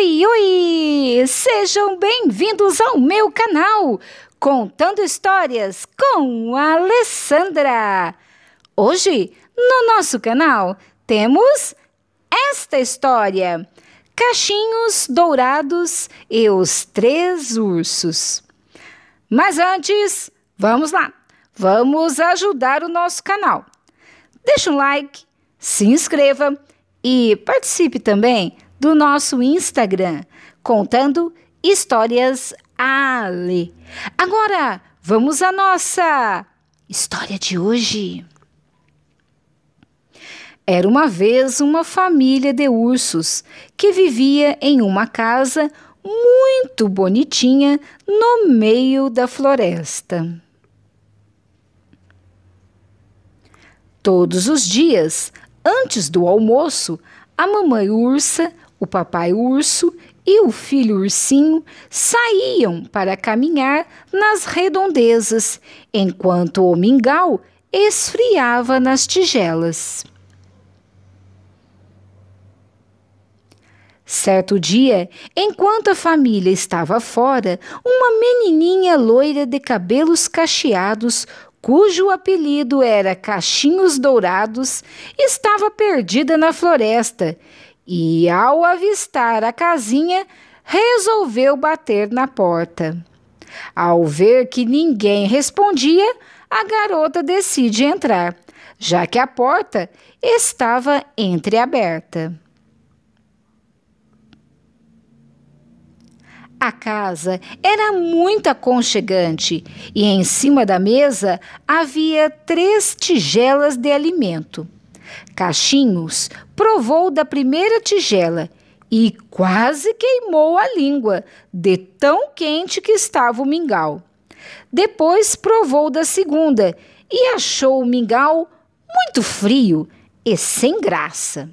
Oi, oi! Sejam bem-vindos ao meu canal Contando Histórias com a Alessandra. Hoje, no nosso canal, temos esta história: Cachinhos Dourados e os Três Ursos. Mas antes, vamos lá! Vamos ajudar o nosso canal. Deixe um like, se inscreva e participe também do nosso Instagram, contando histórias Ale. Agora, vamos à nossa história de hoje. Era uma vez uma família de ursos que vivia em uma casa muito bonitinha no meio da floresta. Todos os dias, antes do almoço, a mamãe ursa o papai urso e o filho ursinho saíam para caminhar nas redondezas, enquanto o mingau esfriava nas tigelas. Certo dia, enquanto a família estava fora, uma menininha loira de cabelos cacheados, cujo apelido era Cachinhos Dourados, estava perdida na floresta e, ao avistar a casinha, resolveu bater na porta. Ao ver que ninguém respondia, a garota decide entrar, já que a porta estava entreaberta. A casa era muito aconchegante e em cima da mesa havia três tigelas de alimento. Cachinhos provou da primeira tigela e quase queimou a língua, de tão quente que estava o mingau. Depois provou da segunda e achou o mingau muito frio e sem graça.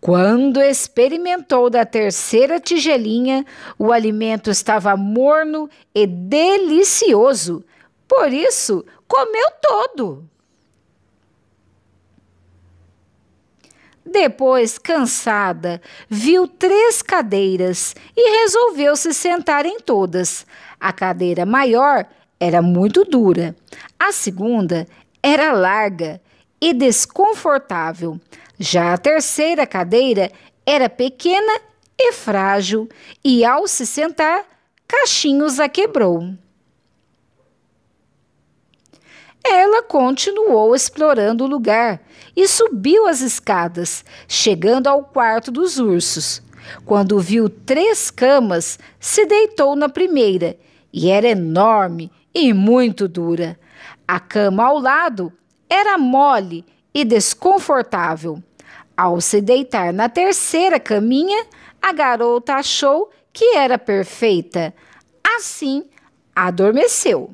Quando experimentou da terceira tigelinha, o alimento estava morno e delicioso. Por isso, comeu todo. Depois, cansada, viu três cadeiras e resolveu se sentar em todas. A cadeira maior era muito dura, a segunda era larga e desconfortável. Já a terceira cadeira era pequena e frágil, e ao se sentar, cachinhos a quebrou. Ela continuou explorando o lugar e subiu as escadas, chegando ao quarto dos ursos. Quando viu três camas, se deitou na primeira, e era enorme e muito dura. A cama ao lado era mole e desconfortável. Ao se deitar na terceira caminha, a garota achou que era perfeita. Assim, adormeceu.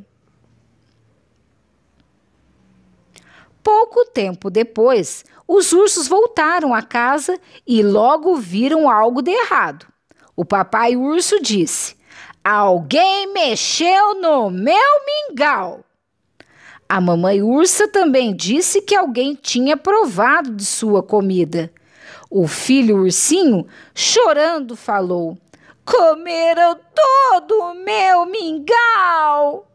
Pouco tempo depois, os ursos voltaram à casa e logo viram algo de errado. O papai urso disse: Alguém mexeu no meu mingau. A mamãe ursa também disse que alguém tinha provado de sua comida. O filho ursinho, chorando, falou: Comeram todo o meu mingau!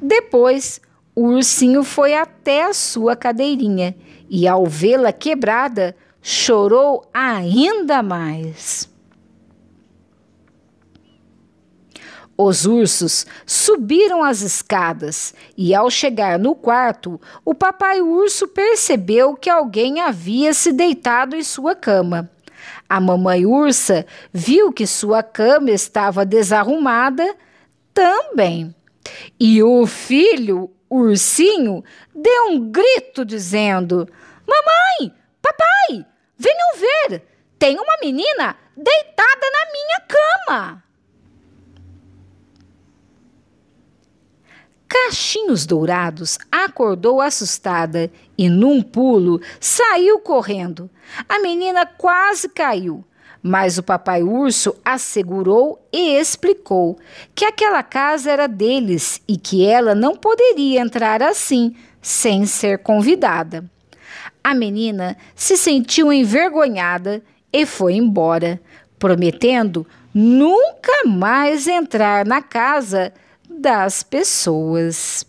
Depois, o ursinho foi até a sua cadeirinha e, ao vê-la quebrada, chorou ainda mais. Os ursos subiram as escadas e, ao chegar no quarto, o papai urso percebeu que alguém havia se deitado em sua cama. A mamãe ursa viu que sua cama estava desarrumada também. E o filho, ursinho, deu um grito dizendo: Mamãe, papai, venham ver, tem uma menina deitada na minha cama. Cachinhos Dourados acordou assustada e, num pulo, saiu correndo. A menina quase caiu. Mas o papai urso assegurou e explicou que aquela casa era deles e que ela não poderia entrar assim, sem ser convidada. A menina se sentiu envergonhada e foi embora, prometendo nunca mais entrar na casa das pessoas.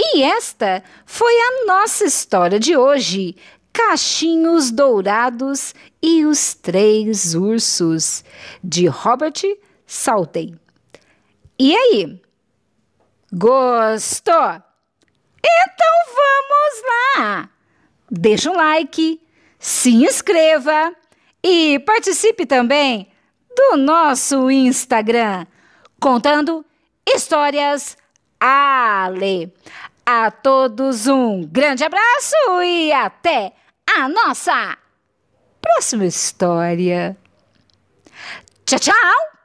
E esta foi a nossa história de hoje. Cachinhos Dourados e os Três Ursos, de Robert Salten. E aí? Gostou? Então vamos lá! Deixa um like, se inscreva e participe também do nosso Instagram, contando histórias Ale. A todos um grande abraço e até! a ah, nossa próxima história. Tchau, tchau!